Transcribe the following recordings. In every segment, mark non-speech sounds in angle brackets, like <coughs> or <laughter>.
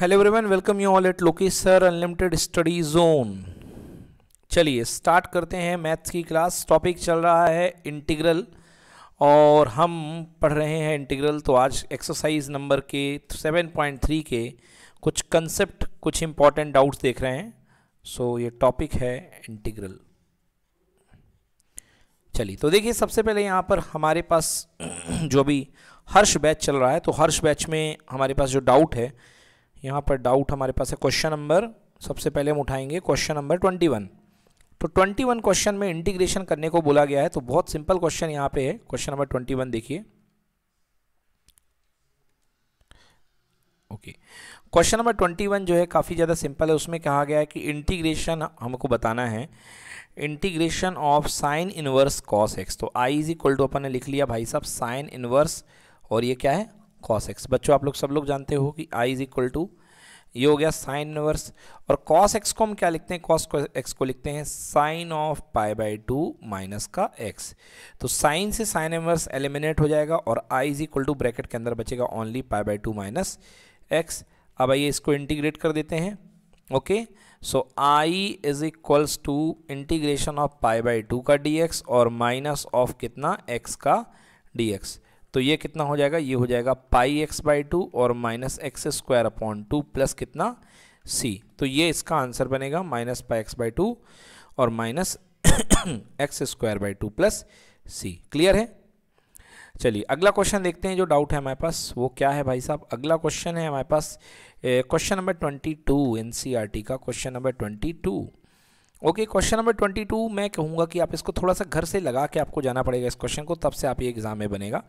Hello everyone welcome you all at Loki sir unlimited study zone चलिए start करते हैं maths की क्लास टॉपिक चल रहा है इंटीग्रल और हम पढ़ रहे हैं इंटीग्रल तो आज एक्सरसाइज नंबर के 7.3 के कुछ कंसेप्ट कुछ इम्पॉर्टेंट डाउट्स देख रहे हैं सो so, ये टॉपिक है इंटीग्रल चलिए तो देखिए सबसे पहले यहाँ पर हमारे पास <clears throat> जो भी हर्ष बैच चल रहा है तो हर्ष बैच में हमारे पास जो डाउट है यहाँ पर डाउट हमारे पास है क्वेश्चन नंबर सबसे पहले हम उठाएंगे क्वेश्चन नंबर ट्वेंटी वन तो ट्वेंटी वन क्वेश्चन में इंटीग्रेशन करने को बोला गया है तो बहुत सिंपल क्वेश्चन यहाँ पे है क्वेश्चन नंबर ट्वेंटी वन देखिए okay question number twenty one जो है काफ़ी ज़्यादा सिंपल है उसमें कहा गया है कि इंटीग्रेशन हमको बताना है integration of sine inverse cos x तो आई इज इक्वल टू अपन ने लिख लिया भाई साहब साइन इनवर्स और ये क्या है कॉस एक्स बच्चों आप लोग सब लोग जानते हो कि आई इज इक्वल टू ये हो गया साइन इनवर्स और कॉस एक्स को हम क्या लिखते हैं कॉस एक्स को लिखते हैं sine of pi by two minus का एक्स तो साइन से साइन इनवर्स एलिमिनेट हो जाएगा और I is equal to bracket के अंदर बचेगा only pi by two minus x अब आइए इसको इंटीग्रेट कर देते हैं okay so I is equals to integration of pi by two का डी एक्स और माइनस ऑफ कितना एक्स का डी एक्स तो ये कितना हो जाएगा ये हो जाएगा पाई एक्स बाई टू और minus x square upon two plus कितना सी तो ये इसका आंसर बनेगा minus pi x by two और minus <coughs> x square by two plus C clear है चलिए अगला क्वेश्चन देखते हैं जो डाउट है हमारे पास वो क्या है भाई साहब अगला क्वेश्चन है हमारे पास question number twenty two N का question number twenty two okay question number twenty two मैं कहूँगा कि आप इसको थोड़ा सा घर से लगा के आपको जाना पड़ेगा इस क्वेश्चन को तब से आप ये एग्जाम में बनेगा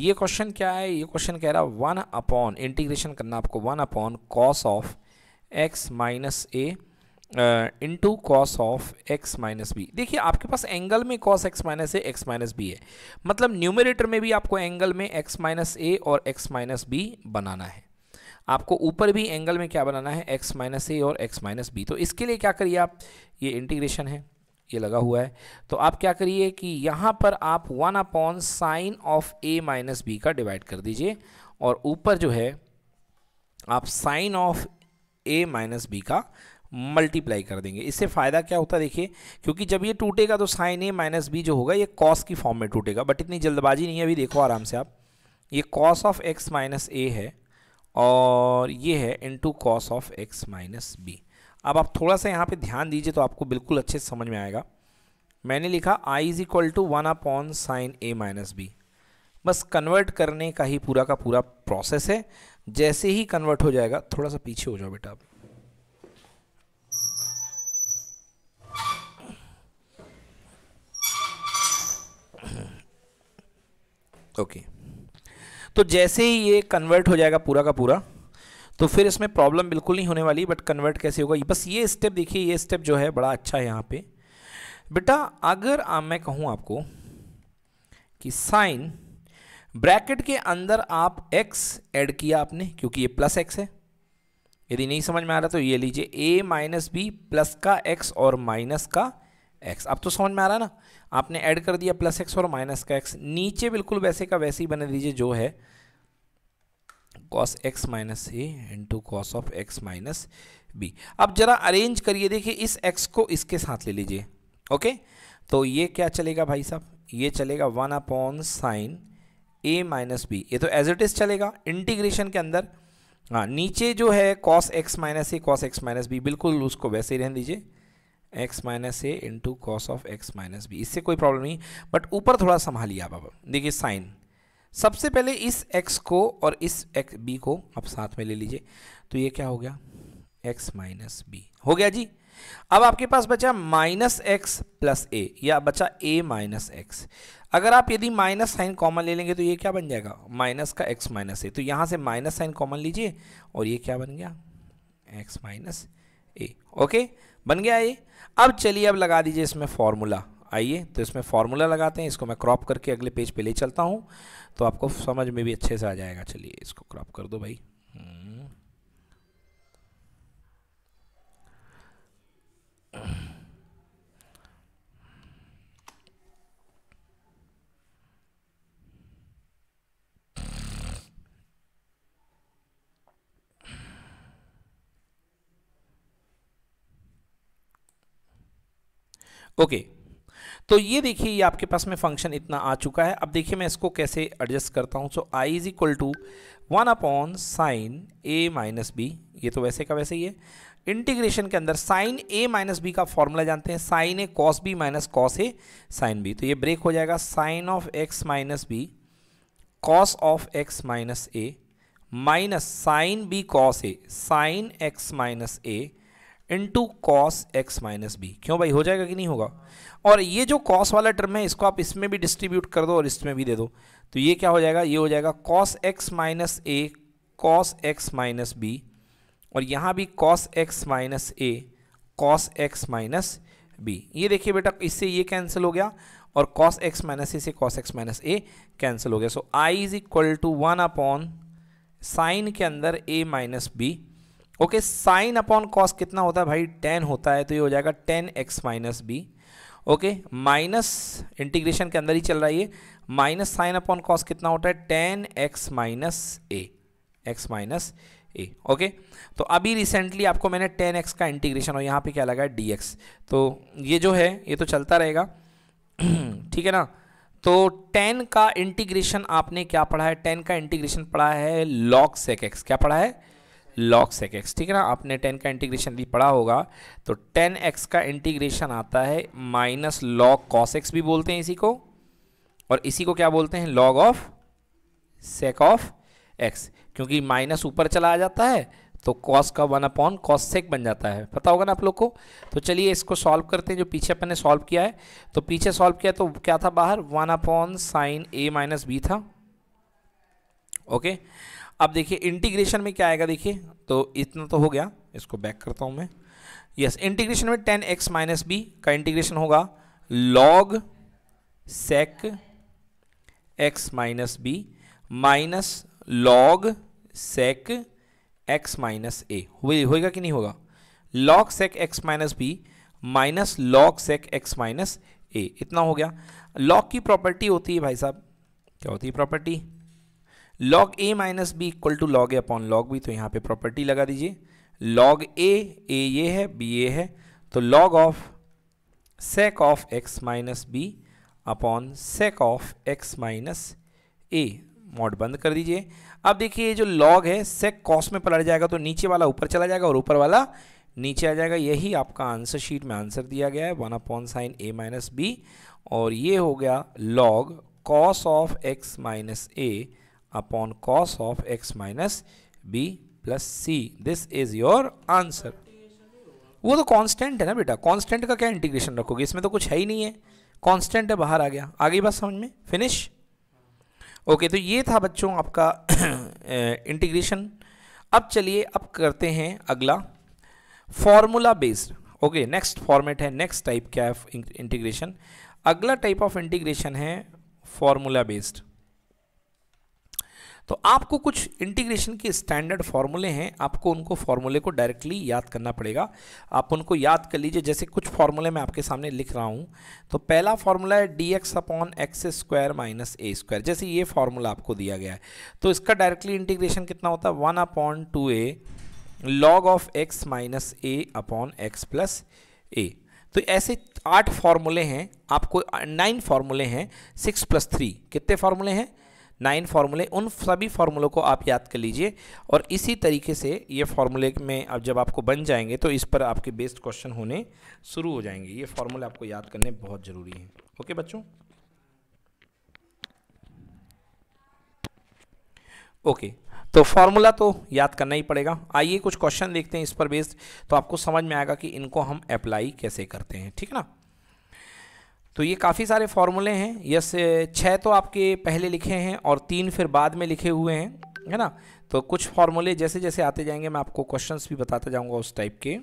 ये क्वेश्चन क्या है ये क्वेश्चन कह रहा वन अपॉन इंटीग्रेशन करना आपको one upon cos of x minus A into cos of x minus B देखिए आपके पास एंगल में कॉस एक्स माइनस ए एक्स माइनस बी है मतलब न्यूमिनेटर में भी आपको एंगल में एक्स माइनस ए और एक्स माइनस बी बनाना है आपको ऊपर भी एंगल में क्या बनाना है एक्स माइनस ए और एक्स माइनस बी तो इसके लिए क्या करिए आप ये इंटीग्रेशन है ये लगा हुआ है तो आप क्या करिए कि यहाँ पर आप one upon sine of A minus B का डिवाइड कर दीजिए और ऊपर जो है आप sine of A minus B का मल्टीप्लाई कर देंगे इससे फ़ायदा क्या होता है देखिए क्योंकि जब ये टूटेगा तो साइन ए माइनस बी जो होगा ये कॉस की फॉर्म में टूटेगा बट इतनी जल्दबाजी नहीं है अभी देखो आराम से आप ये cos of x minus A है और ये है to cos of x minus B अब आप थोड़ा सा यहाँ पे ध्यान दीजिए तो आपको बिल्कुल अच्छे से समझ में आएगा मैंने लिखा I is equal to one upon sine A minus B बस कन्वर्ट करने का ही पूरा का पूरा प्रोसेस है जैसे ही कन्वर्ट हो जाएगा थोड़ा सा पीछे हो जाओ बेटा आप ओके okay. तो जैसे ही ये कन्वर्ट हो जाएगा पूरा का पूरा तो फिर इसमें प्रॉब्लम बिल्कुल नहीं होने वाली बट कन्वर्ट कैसे होगा बस ये स्टेप देखिए ये स्टेप जो है बड़ा अच्छा है यहाँ पे बेटा अगर आ, मैं कहूँ आपको कि साइन ब्रैकेट के अंदर आप एक्स ऐड किया आपने क्योंकि ये प्लस एक्स है यदि नहीं समझ में आ रहा तो ये लीजिए a माइनस बी प्लस का x और माइनस का x अब तो समझ में आ रहा ना आपने ऐड कर दिया प्लस एक्स और माइनस का एक्स नीचे बिल्कुल वैसे का वैसे ही बने दीजिए जो है cos x minus A into cos of x minus B अब जरा अरेंज करिए देखिए इस एक्स को इसके साथ ले लीजिए ओके तो ये क्या चलेगा भाई साहब ये चलेगा वन अपॉन साइन ए माइनस बी ये तो एज इट इज चलेगा इंटीग्रेशन के अंदर हाँ नीचे जो है cos x minus a cos x minus b बिल्कुल उसको वैसे ही रहने दीजिए x minus A into cos of x minus b इससे कोई प्रॉब्लम नहीं बट ऊपर थोड़ा संभालिए आप अब देखिए साइन सबसे पहले इस एक्स को और इस एक्स बी को आप साथ में ले लीजिए तो ये क्या हो गया एक्स माइनस बी हो गया जी अब आपके पास बचा माइनस एक्स प्लस ए या बचा ए माइनस एक्स अगर आप यदि माइनस साइन कॉमन ले लेंगे तो ये क्या बन जाएगा माइनस का एक्स माइनस ए तो यहाँ से माइनस साइन कॉमन लीजिए और ये क्या बन गया एक्स माइनस ए ओके बन गया ये अब चलिए अब लगा दीजिए इसमें फॉर्मूला आइए तो इसमें फार्मूला लगाते हैं इसको मैं क्रॉप करके अगले पेज पे ले चलता हूँ तो आपको समझ में भी अच्छे से आ जाएगा चलिए इसको क्रॉप कर दो भाई हम्म। ओके तो ये देखिए ये आपके पास में फंक्शन इतना आ चुका है अब देखिए मैं इसको कैसे एडजस्ट करता हूँ so I is equal to one upon sine A minus b ये तो वैसे का वैसे ही है इंटीग्रेशन के अंदर साइन ए माइनस बी का फॉर्मूला जानते हैं sine a cos b minus cos a sine b तो ये ब्रेक हो जाएगा sine of x minus b cos of x minus a minus sine b cos a sine x minus A into cos x minus b क्यों भाई हो जाएगा कि नहीं होगा और ये जो कॉस वाला टर्म है इसको आप इसमें भी डिस्ट्रीब्यूट कर दो और इसमें भी दे दो तो ये क्या हो जाएगा ये हो जाएगा cos x minus a cos x minus b और यहाँ भी cos x minus a cos x minus b ये देखिए बेटा इससे ये कैंसिल हो गया और कॉस एक्स माइनस ए से cos x minus a cancel हो गया so I is equal to one upon sine के अंदर a minus b okay sine upon cos कितना होता है भाई टेन होता है तो ये हो जाएगा tan x minus b okay minus integration के अंदर ही चल रहा है ये माइनस साइन अपॉन कॉस कितना होता है tan x minus A x minus a okay तो अभी रिसेंटली आपको मैंने टेन एक्स का इंटीग्रेशन और यहाँ पे क्या लगा है डी एक्स तो ये जो है ये तो चलता रहेगा <clears throat> ठीक है ना तो टेन का इंटीग्रेशन आपने क्या पढ़ा है टेन का इंटीग्रेशन पढ़ा है लॉग सेक एक्स क्या पढ़ा है लॉक सेक एक्स ठीक है ना आपने टेन का इंटीग्रेशन भी पढ़ा होगा तो टेन एक्स का इंटीग्रेशन आता है माइनस लॉग कॉस एक्स भी बोलते हैं इसी को और इसी को क्या बोलते हैं log of sec of x क्योंकि माइनस ऊपर चला आ जाता है तो कॉस का वन अपॉन कॉस सेक बन जाता है पता होगा ना आप लोग को तो चलिए इसको सॉल्व करते हैं जो पीछे अपन ने सॉल्व किया है तो पीछे सॉल्व किया तो क्या था बाहर वन अपॉन साइन ए माइनस बी था ओके okay? अब देखिए इंटीग्रेशन में क्या आएगा देखिए तो इतना तो हो गया इसको बैक करता हूँ मैं यस इंटीग्रेशन में टेन एक्स माइनस बी का इंटीग्रेशन होगा log sec x minus b minus log sec x minus a होएगा कि नहीं होगा log sec x minus b minus log sec x minus a इतना हो गया लॉग की प्रॉपर्टी होती है भाई साहब क्या होती है property log a minus b equal to log a upon log b तो यहाँ पे प्रॉपर्टी लगा दीजिए लॉग ए ए ये है बी ए है तो log of sec of x minus b upon sec of x minus a mod बंद कर दीजिए अब देखिए ये जो लॉग है सेक कॉस में पलट जाएगा तो नीचे वाला ऊपर चला जाएगा और ऊपर वाला नीचे आ जाएगा यही आपका आंसर शीट में आंसर दिया गया है वन अपॉन साइन ए माइनस बी और ये हो गया log cos of x minus a upon cos of x minus b plus c this is your answer वो तो कांस्टेंट है ना बेटा कांस्टेंट का क्या इंटीग्रेशन रखोगे इसमें तो कुछ है ही नहीं है कांस्टेंट है बाहर आ गया आ गई बात समझ में फिनिश ओके okay, तो ये था बच्चों आपका इंटीग्रेशन <coughs> अब चलिए अब करते हैं अगला formula based okay next format है नेक्स्ट टाइप क्या है इंटीग्रेशन अगला टाइप ऑफ इंटीग्रेशन है फॉर्मूला बेस्ड तो आपको कुछ इंटीग्रेशन के स्टैंडर्ड फार्मूले हैं आपको उनको फार्मूले को डायरेक्टली याद करना पड़ेगा आप उनको याद कर लीजिए जैसे कुछ फार्मूले मैं आपके सामने लिख रहा हूँ तो पहला फार्मूला है d x upon x square minus a square जैसे ये फार्मूला आपको दिया गया है तो इसका डायरेक्टली इंटीग्रेशन कितना होता है one upon two a log of x minus a upon x plus a तो ऐसे आठ फार्मूले हैं आपको नाइन फार्मूले हैं सिक्स प्लस थ्री कितने फार्मूले हैं नाइन फार्मूले उन सभी फार्मूलों को आप याद कर लीजिए और इसी तरीके से ये फार्मूले में अब जब आपको बन जाएंगे तो इस पर आपके बेस्ड क्वेश्चन होने शुरू हो जाएंगे ये फार्मूले आपको याद करने बहुत ज़रूरी हैं ओके बच्चों ओके तो फार्मूला तो याद करना ही पड़ेगा आइए कुछ क्वेश्चन देखते हैं इस पर बेस्ड तो आपको समझ में आएगा कि इनको हम अप्लाई कैसे करते हैं ठीक है ना तो ये काफ़ी सारे फॉर्मूले हैं यस छः तो आपके पहले लिखे हैं और तीन फिर बाद में लिखे हुए हैं है ना तो कुछ फॉर्मूले जैसे जैसे आते जाएंगे मैं आपको क्वेश्चंस भी बताता जाऊंगा उस टाइप के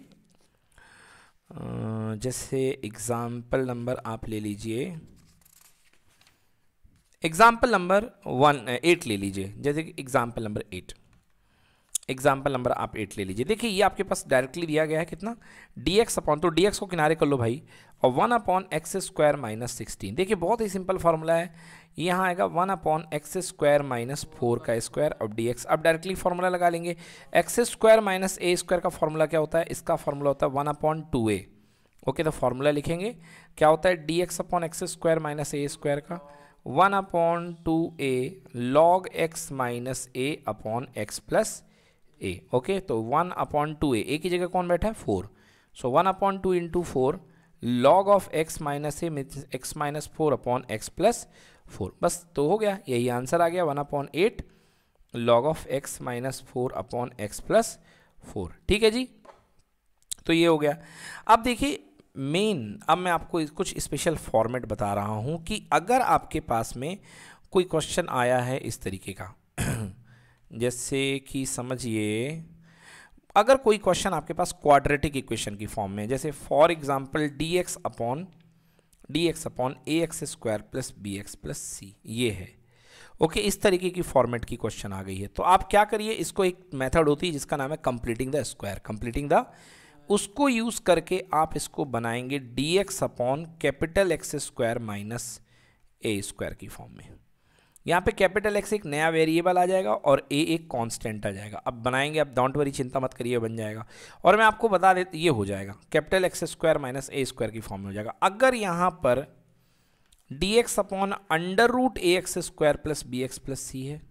जैसे एग्ज़ाम्पल नंबर आप ले लीजिए एग्ज़ाम्पल नंबर वन एट ले लीजिए जैसे कि example number eight example number आप एट ले लीजिए देखिए ये आपके पास डायरेक्टली दिया गया है कितना डी एक्स अपॉन तो डी एक्स को किनारे कर लो भाई और one upon x square minus sixteen देखिए बहुत ही सिंपल फार्मूला है यहाँ आएगा one upon x square minus four का स्क्वायर अब डी एक्स अब डायरेक्टली फार्मूला लगा लेंगे x square minus a square का फार्मूला क्या होता है इसका फार्मूला होता है one upon two a okay तो फार्मूला लिखेंगे क्या होता है d x upon x square minus a square का one upon two a log x minus a upon x plus a okay तो वन अपॉन टू ए की जगह कौन बैठा है four so one upon two into four log of x minus mean x minus four upon x plus four बस तो हो गया यही आंसर आ गया one upon eight log of x minus four upon x plus four ठीक है जी तो ये हो गया अब देखिए मेन अब मैं आपको कुछ स्पेशल फॉर्मेट बता रहा हूँ कि अगर आपके पास में कोई क्वेश्चन आया है इस तरीके का <clears throat> जैसे कि समझिए अगर कोई क्वेश्चन आपके पास क्वाड्रेटिक इक्वेशन की फॉर्म में जैसे for example d x upon d x upon a x square plus b x plus c ये है ओके okay, इस तरीके की फॉर्मेट की क्वेश्चन आ गई है तो आप क्या करिए इसको एक मेथड होती है जिसका नाम है completing the square completing the उसको यूज़ करके आप इसको बनाएंगे d x upon capital x square minus a square की फॉर्म में यहाँ पे कैपिटल एक्स एक नया वेरिएबल आ जाएगा और ए एक कांस्टेंट आ जाएगा अब बनाएंगे अब डोंट वरी चिंता मत करिए बन जाएगा और मैं आपको बता दे ये हो जाएगा capital x square minus a square की फॉर्म में हो जाएगा अगर यहाँ पर d x upon under root a x square plus b x plus c है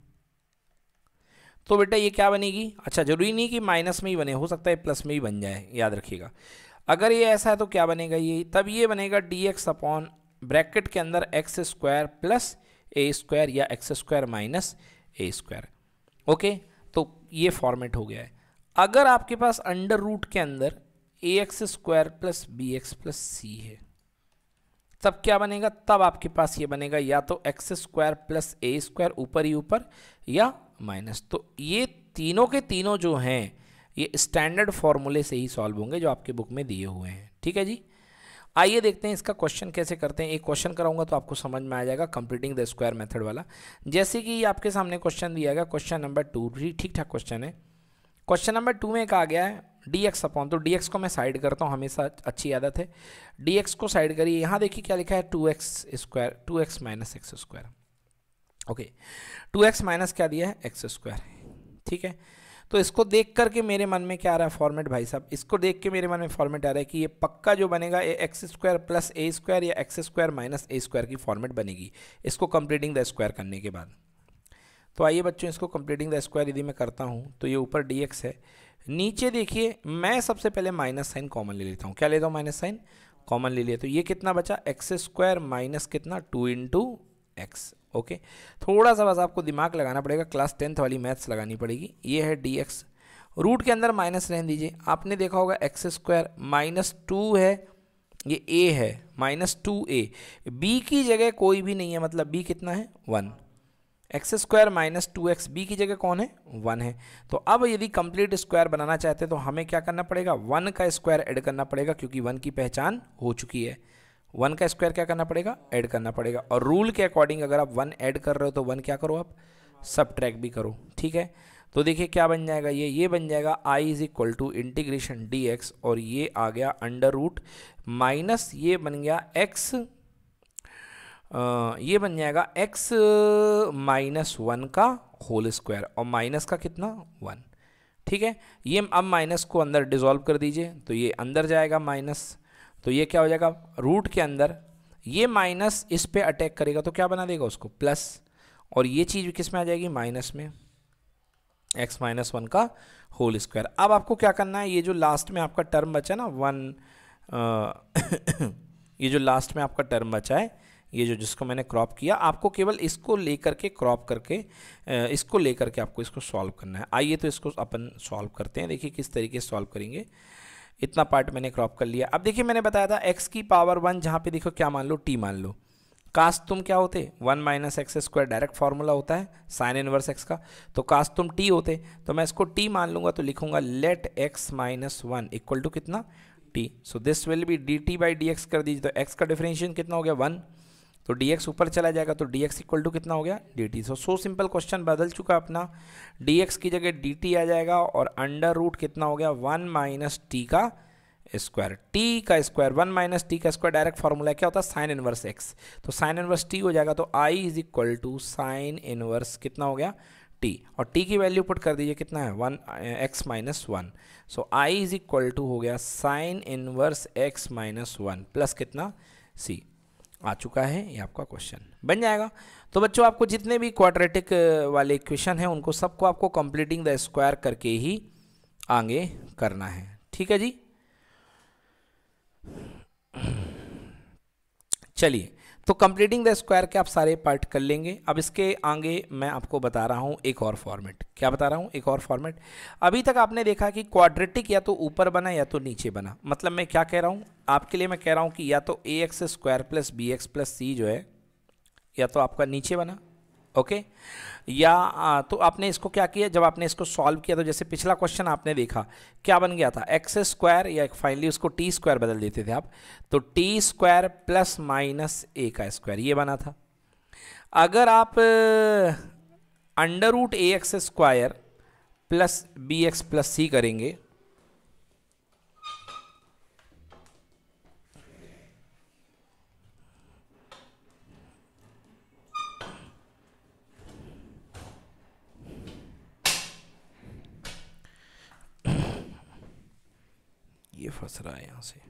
तो बेटा ये क्या बनेगी अच्छा जरूरी नहीं कि माइनस में ही बने हो सकता है प्लस में ही बन जाए याद रखिएगा अगर ये ऐसा है तो क्या बनेगा ये तब ये बनेगा डी एक्स अपॉन ब्रैकेट के अंदर x square plus a square या x square minus a square okay तो ये फॉर्मेट हो गया है अगर आपके पास अंडर रूट के अंदर a x square plus b x plus c है तब क्या बनेगा तब आपके पास ये बनेगा या तो x square plus a square ऊपर ही ऊपर या माइनस तो ये तीनों के तीनों जो हैं ये स्टैंडर्ड फॉर्मूले से ही सॉल्व होंगे जो आपके बुक में दिए हुए हैं ठीक है जी आइए देखते हैं इसका क्वेश्चन कैसे करते हैं एक क्वेश्चन कराऊंगा तो आपको समझ में आ जाएगा कंप्लीटिंग द स्क्वायर मेथड वाला जैसे कि आपके सामने क्वेश्चन दिया गया क्वेश्चन नंबर टू भी ठीक ठाक क्वेश्चन है क्वेश्चन नंबर टू में कहा गया है डी एक्स अपॉन तो डी एक्स को मैं साइड करता हूँ हमेशा अच्छी आदत है डी एक्स को साइड करिए यहाँ देखिए क्या लिखा है two x square two x minus x square okay two x minus क्या दिया है एक्स स्क्वायर ठीक है तो इसको देख करके मेरे मन में क्या आ रहा है फॉर्मेट भाई साहब इसको देख के मेरे मन में फॉर्मेट आ रहा है कि ये पक्का जो बनेगा ये x square plus a square या x square minus a square की फॉर्मेट बनेगी इसको कंप्लीटिंग द स्क्वायर करने के बाद तो आइए बच्चों इसको कंप्लीटिंग द स्क्वायर यदि मैं करता हूँ तो ये ऊपर डी है नीचे देखिए मैं सबसे पहले माइनस साइन कॉमन ले लेता हूँ क्या लेता हूँ माइनस साइन कॉमन ले लिया तो ये कितना बचा एक्स स्क्वायर माइनस कितना टू इंटू एक्स ओके थोड़ा सा बस आपको दिमाग लगाना पड़ेगा क्लास टेंथ वाली मैथ्स लगानी पड़ेगी ये है डी एक्स रूट के अंदर माइनस रहने दीजिए आपने देखा होगा एक्स स्क्वायर माइनस टू है ये ए है माइनस टू ए बी की जगह कोई भी नहीं है मतलब बी कितना है one x square minus two x b की जगह कौन है वन है तो अब यदि कंप्लीट स्क्वायर बनाना चाहते हैं तो हमें क्या करना पड़ेगा वन का स्क्वायर ऐड करना पड़ेगा क्योंकि वन की पहचान हो चुकी है वन का स्क्वायर क्या करना पड़ेगा ऐड करना पड़ेगा और रूल के अकॉर्डिंग अगर आप वन ऐड कर रहे हो तो वन क्या करो आप सब ट्रैक भी करो ठीक है तो देखिए क्या बन जाएगा ये ये बन जाएगा I is equal to integration d x और ये आ गया अंडर रूट माइनस ये बन गया एक्स ये बन जाएगा एक्स माइनस वन का होल स्क्वायर और माइनस का कितना वन ठीक है ये अब माइनस को अंदर डिजॉल्व कर दीजिए तो ये अंदर जाएगा माइनस तो ये क्या हो जाएगा रूट के अंदर ये माइनस इस पर अटैक करेगा तो क्या बना देगा उसको प्लस और ये चीज़ किस में आ जाएगी माइनस में एक्स माइनस वन का होल स्क्वायर अब आपको क्या करना है ये जो लास्ट में आपका टर्म बचा ना वन <coughs> ये जो लास्ट में आपका टर्म बचा है ये जो जिसको मैंने क्रॉप किया आपको केवल इसको लेकर के क्रॉप करके इसको लेकर के आपको इसको सॉल्व करना है आइए तो इसको अपन सॉल्व करते हैं देखिए किस तरीके से सॉल्व करेंगे इतना पार्ट मैंने क्रॉप कर लिया अब देखिए मैंने बताया था एक्स की पावर वन जहाँ पे देखो क्या मान लो टी मान लो कास्ट तुम क्या होते one minus x square direct formula होता है साइन इनवर्स एक्स का तो कास्ट तुम टी होते तो मैं इसको टी मान लूंगा तो लिखूंगा let x minus one equal to कितना t so this will be d t by d x कर दीजिए तो एक्स का डिफरेंशिएशन कितना हो गया वन तो dx ऊपर चला जाएगा तो dx इक्वल टू कितना हो गया dt so so simple question बदल चुका अपना dx की जगह dt आ जाएगा और अंडर रूट कितना हो गया वन माइनस टी का स्क्वायर टी का स्क्वायर वन माइनस टी का स्क्वायर डायरेक्ट फार्मूला क्या होता है साइन इनवर्स एक्स तो साइन इनवर्स टी हो जाएगा तो I is equal to sine inverse कितना हो गया टी और टी की वैल्यू पुट कर दीजिए कितना है one x minus one so I is equal to हो गया sine inverse x minus one plus कितना सी आ चुका है ये आपका क्वेश्चन बन जाएगा तो बच्चों आपको जितने भी क्वाड्रेटिक वाले क्वेश्चन हैं उनको सबको आपको कंप्लीटिंग द स्क्वायर करके ही आगे करना है ठीक है जी चलिए तो कंप्लीटिंग द स्क्वायर के आप सारे पार्ट कर लेंगे अब इसके आगे मैं आपको बता रहा हूँ एक और फॉर्मेट क्या बता रहा हूँ एक और फॉर्मेट अभी तक आपने देखा कि क्वाड्रेटिक या तो ऊपर बना या तो नीचे बना मतलब मैं क्या कह रहा हूँ आपके लिए मैं कह रहा हूँ कि या तो a x square plus b x plus c जो है या तो आपका नीचे बना ओके या तो आपने इसको क्या किया जब आपने इसको सॉल्व किया तो जैसे पिछला क्वेश्चन आपने देखा क्या बन गया था एक्स स्क्वायर या फाइनली उसको टी स्क्वायर बदल देते थे आप तो t square plus minus a का स्क्वायर ये बना था अगर आप under root a x square plus b x plus c करेंगे फंस रहा है see. से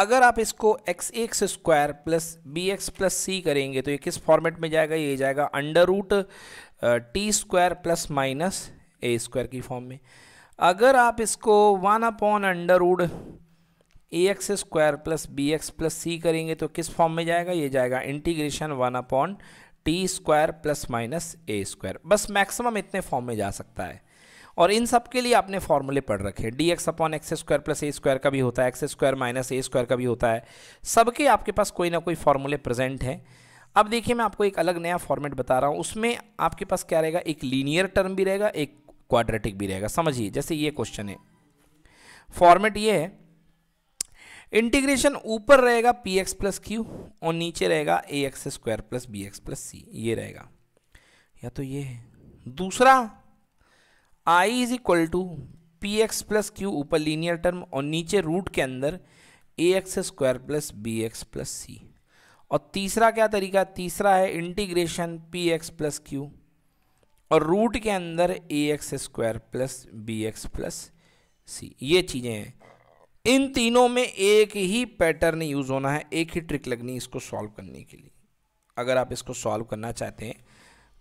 अगर आप इसको x x square plus b x plus c करेंगे तो ये किस फॉर्मेट में जाएगा ये जाएगा under root t square plus minus a square की फॉर्म में अगर आप इसको one upon under root a x square plus b x plus c करेंगे तो किस फॉर्म में जाएगा ये जाएगा integration one upon t square plus minus a square बस मैक्सिमम इतने फॉर्म में जा सकता है और इन सब के लिए आपने फॉर्मूले पढ़ रखे d x upon x square plus a square का भी होता है x square minus a square का भी होता है सबके आपके पास कोई ना कोई फॉर्मूले प्रेजेंट हैं अब देखिए मैं आपको एक अलग नया फॉर्मेट बता रहा हूँ उसमें आपके पास क्या रहेगा एक लीनियर टर्म भी रहेगा एक क्वाड्रेटिक भी रहेगा समझिए जैसे ये क्वेश्चन है फॉर्मेट ये है इंटीग्रेशन ऊपर रहेगा पी एक्स प्लस क्यू और नीचे रहेगा a x square plus b x plus c ये रहेगा या तो ये है दूसरा I is equal to p x plus q ऊपर लीनियर टर्म और नीचे रूट के अंदर a x square plus b x plus c और तीसरा क्या तरीका तीसरा है integration p x plus q और रूट के अंदर a x square plus b x plus c ये चीज़ें हैं इन तीनों में एक ही पैटर्न यूज़ होना है एक ही ट्रिक लगनी इसको सॉल्व करने के लिए अगर आप इसको सॉल्व करना चाहते हैं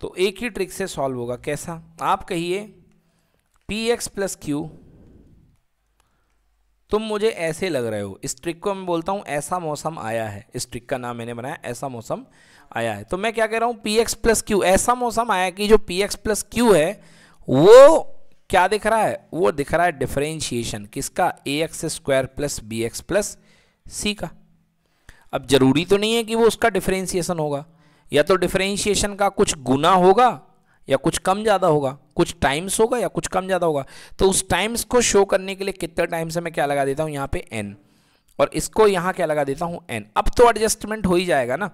तो एक ही ट्रिक से सॉल्व होगा कैसा आप कहिए पी एक्स प्लस क्यू तुम मुझे ऐसे लग रहे हो इस ट्रिक को मैं बोलता हूँ ऐसा मौसम आया है इस ट्रिक का नाम मैंने बनाया ऐसा मौसम आया है तो मैं क्या कह रहा हूँ पी एक्स प्लस क्यू ऐसा मौसम आया कि जो पी एक्स प्लस क्यू है वो क्या दिख रहा है वो दिख रहा है डिफरेंशिएशन किसका a x square plus b x plus c का अब जरूरी तो नहीं है कि वो उसका डिफरेंशिएशन होगा या तो डिफरेंशिएशन का कुछ गुना होगा या कुछ कम ज़्यादा होगा कुछ टाइम्स होगा या कुछ कम ज़्यादा होगा तो उस टाइम्स को शो करने के लिए कितने टाइम्स है मैं क्या लगा देता हूँ यहाँ पे एन और इसको यहाँ क्या लगा देता हूँ एन अब तो एडजस्टमेंट हो ही जाएगा ना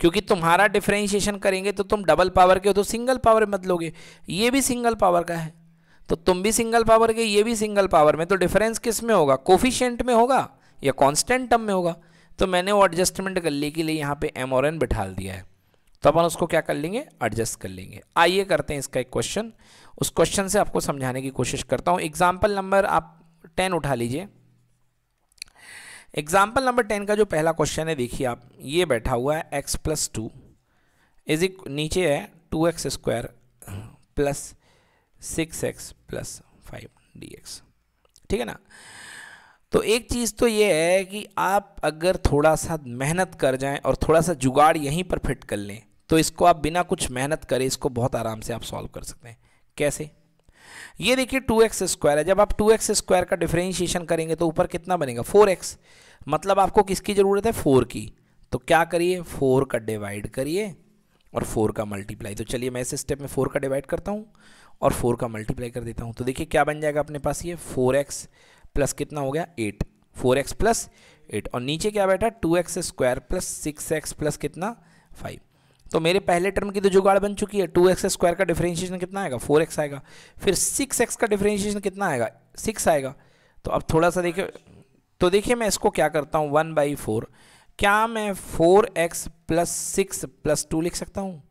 क्योंकि तुम्हारा डिफ्रेंशिएशन करेंगे तो तुम डबल पावर के हो तो सिंगल पावर मत लोगे ये भी सिंगल पावर का है तो तुम भी सिंगल पावर के ये भी सिंगल पावर में तो डिफरेंस किस में होगा कोफ़िशेंट में होगा या कॉन्स्टेंट टर्म में होगा तो मैंने वो एडजस्टमेंट कर ली के लिए यहाँ पे एम और एन बिठा दिया है तो अपन उसको क्या कर लेंगे एडजस्ट कर लेंगे आइए करते हैं इसका एक क्वेश्चन उस क्वेश्चन से आपको समझाने की कोशिश करता हूँ एग्जाम्पल नंबर आप टेन उठा लीजिए एग्जाम्पल नंबर टेन का जो पहला क्वेश्चन है देखिए आप ये बैठा हुआ है एक्स प्लस टू इज इक नीचे है two x square plus six x plus five d x ठीक है ना तो एक चीज़ तो ये है कि आप अगर थोड़ा सा मेहनत कर जाएं और थोड़ा सा जुगाड़ यहीं पर फिट कर लें तो इसको आप बिना कुछ मेहनत करे इसको बहुत आराम से आप सॉल्व कर सकते हैं कैसे ये देखिए टू एक्स स्क्वायर है जब आप टू एक्स स्क्वायर का डिफ्रेंशिएशन करेंगे तो ऊपर कितना बनेगा फोर एक्स मतलब आपको किसकी ज़रूरत है फोर की तो क्या करिए फोर का डिवाइड करिए और फोर का मल्टीप्लाई तो चलिए मैं इस स्टेप में फोर का डिवाइड करता हूँ और फोर का मल्टीप्लाई कर देता हूँ तो देखिए क्या बन जाएगा अपने पास ये फोर एक्स प्लस कितना हो गया eight four x plus eight और नीचे क्या बैठा two x square plus six x plus कितना फाइव तो मेरे पहले टर्म की तो जुगाड़ बन चुकी है टू एक्स स्क्वायर का डिफरेंशिएशन कितना आएगा फोर एक्स आएगा फिर सिक्स एक्स का डिफरेंशिएशन कितना आएगा सिक्स आएगा तो अब थोड़ा सा देखिए तो देखिए मैं इसको क्या करता हूँ वन बाई फोर क्या मैं four x plus six plus two लिख सकता हूँ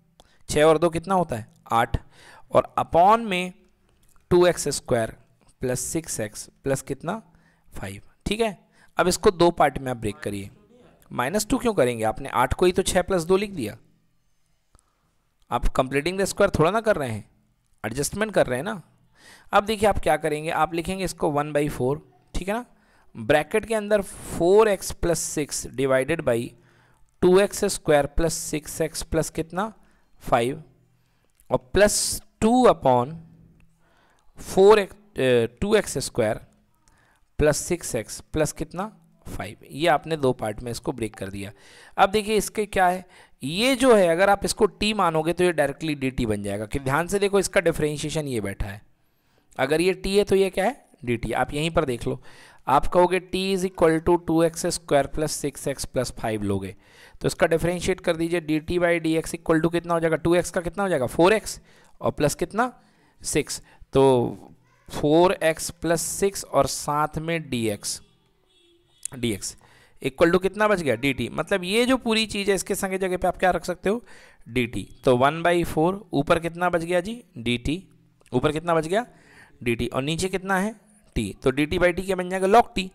छः और दो कितना होता है आठ और अपॉन में two x square plus six x plus कितना फाइव ठीक है अब इसको दो पार्ट में आप ब्रेक करिए माइनस टू क्यों करेंगे आपने आठ को ही तो छः प्लस दो लिख दिया आप कंप्लीटिंग द स्क्वायर थोड़ा ना कर रहे हैं एडजस्टमेंट कर रहे हैं ना अब देखिए आप क्या करेंगे आप लिखेंगे इसको वन बाई फोर ठीक है ना ब्रैकेट के अंदर four x plus six divided by two x square plus six x plus कितना फाइव और plus two upon four x two x square plus six x plus कितना फाइव ये आपने दो पार्ट में इसको ब्रेक कर दिया अब देखिए इसके क्या है ये जो है अगर आप इसको टी मानोगे तो ये डायरेक्टली डी टी बन जाएगा कि ध्यान से देखो इसका डिफ्रेंशिएशन ये बैठा है अगर ये टी है तो ये क्या है डी टी आप यहीं पर देख लो आप कहोगे t is equal to two x square plus six x plus five लोगे तो इसका डिफ्रेंशिएट कर दीजिए d t by d x equal to कितना हो जाएगा टू एक्स का कितना हो जाएगा फोर एक्स और प्लस कितना सिक्स तो फोर एक्स प्लस सिक्स और साथ में d x d x equal to कितना बच गया डी टी मतलब ये जो पूरी चीज़ है इसके संगे जगह पे आप क्या रख सकते हो डी टी तो वन बाई फोर ऊपर कितना बच गया जी डी टी ऊपर कितना बच गया डी टी और नीचे कितना है टी तो डी टी बाई टी क्या बन जाएगा लॉक टी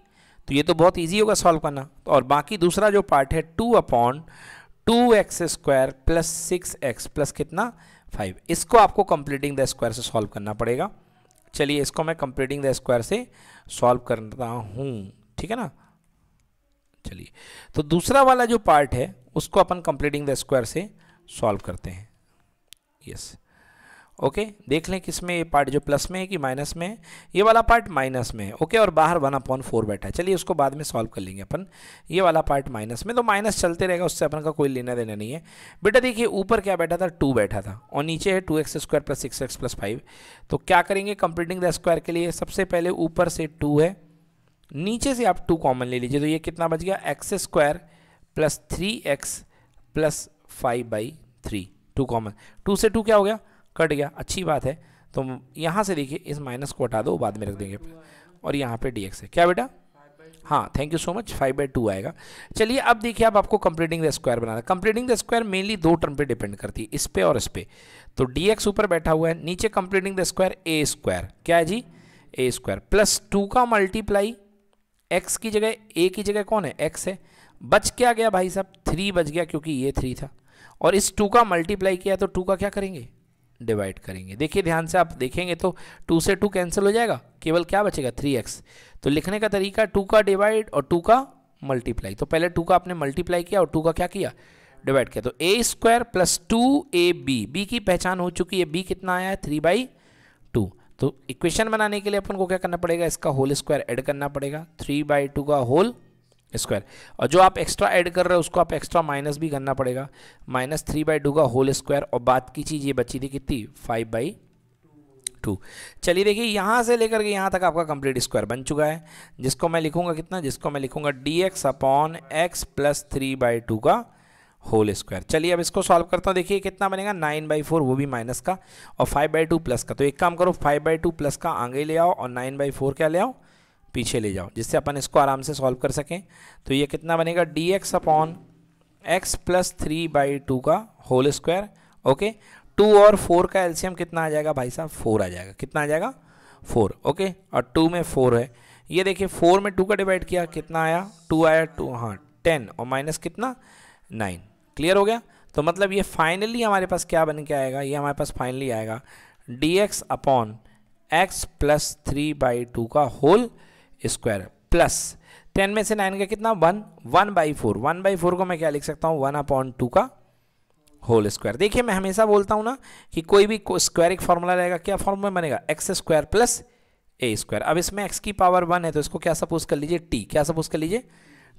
तो ये तो बहुत ईजी होगा सॉल्व करना तो और बाकी दूसरा जो पार्ट है two upon two x square plus six x plus कितना फाइव इसको आपको कंप्लीटिंग द स्क्वायर से सॉल्व करना पड़ेगा चलिए इसको मैं कंप्लीटिंग द स्क्वायर से सॉल्व करता हूँ ठीक है ना चलिए तो दूसरा वाला जो पार्ट है उसको अपन कंप्लीटिंग द स्क्वायर से सॉल्व करते हैं यस yes. ओके okay, देख लें किसमें ये पार्ट जो प्लस में है कि माइनस में है ये वाला पार्ट माइनस में है ओके okay, और बाहर वन अपॉन फोर बैठा है चलिए उसको बाद में सॉल्व कर लेंगे अपन ये वाला पार्ट माइनस में तो माइनस चलते रहेगा उससे अपन का कोई लेना देना नहीं है बेटा देखिए ऊपर क्या बैठा था टू बैठा था और नीचे है two x square plus six x plus five तो क्या करेंगे कंप्लीटिंग द स्क्वायर के लिए सबसे पहले ऊपर से टू है नीचे से आप टू कॉमन ले लीजिए तो ये कितना बच गया x square plus three x plus five by three two common two से टू क्या हो गया कट गया अच्छी बात है तो यहाँ से देखिए इस माइनस को हटा दो बाद में रख देंगे और यहाँ पे डी है क्या बेटा हाँ thank you so much five by two आएगा चलिए अब देखिए आप आपको कंप्लीटिंग द स्क्वायर बनाना है कंप्लीटिंग द स्क्वायर मेनली दो टर्म पे डिपेंड करती है इस पे और इस पे तो डी एक्स ऊपर बैठा हुआ है नीचे completing the square a square क्या है जी ए स्क्वायर प्लस टू का मल्टीप्लाई एक्स की जगह ए की जगह कौन है एक्स है बच क्या गया भाई साहब थ्री बच गया क्योंकि ये थ्री था और इस टू का मल्टीप्लाई किया तो टू का क्या करेंगे डिवाइड करेंगे देखिए ध्यान से आप देखेंगे तो टू से टू कैंसिल हो जाएगा केवल क्या बचेगा थ्री एक्स तो लिखने का तरीका टू का डिवाइड और टू का मल्टीप्लाई तो पहले टू का आपने मल्टीप्लाई किया और टू का क्या किया डिवाइड किया तो a square plus two a b b की पहचान हो चुकी है बी कितना आया है थ्री बाई तो इक्वेशन बनाने के लिए अपन को क्या करना पड़ेगा इसका होल स्क्वायर ऐड करना पड़ेगा थ्री बाई टू का होल स्क्वायर और जो आप एक्स्ट्रा ऐड कर रहे हो उसको आप एक्स्ट्रा माइनस भी करना पड़ेगा माइनस थ्री बाई टू का होल स्क्वायर और बात की चीज़ ये बची थी कितनी फाइव बाई टू चलिए देखिए यहाँ से लेकर के यहाँ तक आपका कंप्लीट स्क्वायर बन चुका है जिसको मैं लिखूंगा कितना जिसको मैं लिखूंगा d x upon x plus three by two का होल स्क्वायर चलिए अब इसको सॉल्व करता हूँ देखिए कितना बनेगा नाइन बाई फोर वो भी माइनस का और फाइव बाई टू प्लस का तो एक काम करो फाइव बाई टू प्लस का आगे ले आओ और नाइन बाई फोर क्या ले आओ पीछे ले जाओ जिससे अपन इसको आराम से सॉल्व कर सकें तो ये कितना बनेगा d x upon x plus three by two का होल स्क्वायर ओके टू और फोर का एल्शियम कितना आ जाएगा भाई साहब फोर आ जाएगा कितना आ जाएगा फोर ओके और टू में फोर है ये देखिए फोर में टू का डिवाइड किया कितना आया टू आया टू हाँ टेन और माइनस कितना नाइन क्लियर हो गया तो मतलब ये फाइनली हमारे पास क्या बन के आएगा ये हमारे पास फाइनली आएगा d x upon x plus three by two का होल स्क्वायर प्लस टेन में से नाइन का कितना one one by four one by four को मैं क्या लिख सकता हूँ वन अपॉन टू का होल स्क्वायर देखिए मैं हमेशा बोलता हूँ ना कि कोई भी स्क्वायरिक फॉर्मूला रहेगा क्या फॉर्मूला बनेगा x square plus a square अब इसमें एक्स की पावर वन है तो इसको क्या सपोज कर लीजिए टी क्या सपोज कर लीजिए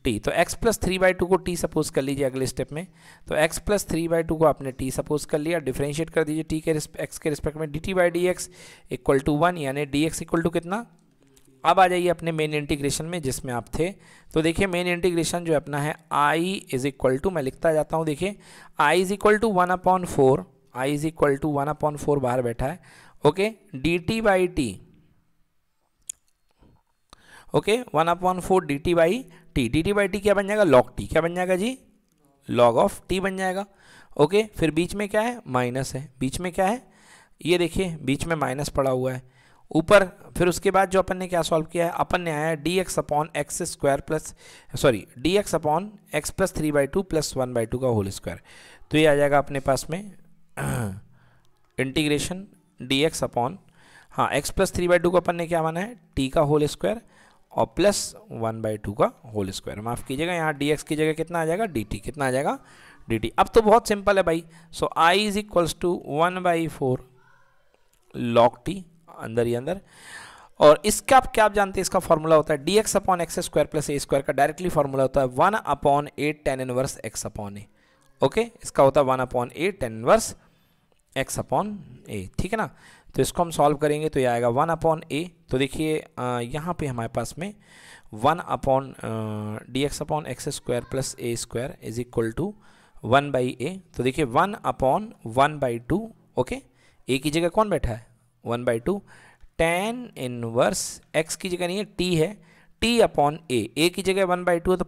टी तो x plus three by two को टी सपोज कर लीजिए अगले स्टेप में तो x plus three by two को आपने टी सपोज कर लिया डिफ्रेंशिएट कर दीजिए टी के एक्स के रिस्पेक्ट में d t by d x equal to one यानी डी एक्स इक्वल टू कितना अब आ जाइए अपने मेन इंटीग्रेशन में जिसमें आप थे तो देखिए मेन इंटीग्रेशन जो अपना है आई इज़ इक्वल टू मैं लिखता जाता हूँ देखिए I is equal to one upon four I is equal to one upon four बाहर बैठा है okay d t by t okay one upon four d t by t d t by t क्या बन जाएगा log T क्या बन जाएगा जी log of T बन जाएगा ओके फिर बीच में क्या है माइनस है बीच में क्या है ये देखिए बीच में माइनस पड़ा हुआ है ऊपर फिर उसके बाद जो अपन ने क्या सॉल्व किया है अपन ने आया d x upon x square plus sorry d x upon x plus three by two plus one by two का होल स्क्वायर तो ये आ जाएगा अपने पास में इंटीग्रेशन डी एक्स अपॉन हाँ x plus three by two को अपन ने क्या माना है टी का होल स्क्वायर और प्लस वन बाई टू का होल स्क्वायर माफ़ कीजिएगा यहाँ डी की जगह कितना आ जाएगा डी कितना आ जाएगा डी अब तो बहुत सिंपल है भाई so I is equals to one by four log t अंदर ही अंदर और इसका आप क्या आप जानते हैं इसका फॉर्मूला होता है d x upon x square plus a square का डायरेक्टली फॉर्मूला होता है one upon a tan inverse x upon a okay इसका होता है one upon a tan inverse x upon a ठीक है ना तो इसको हम सॉल्व करेंगे तो ये आएगा वन अपॉन ए तो देखिए यहाँ पे हमारे पास में one upon d x upon x square plus a square is equal to one by a तो देखिए one upon one by two okay a की जगह कौन बैठा है one by two tan inverse x की जगह नहीं है टी है टी अपॉन ए ए की जगह वन बाई टू है तो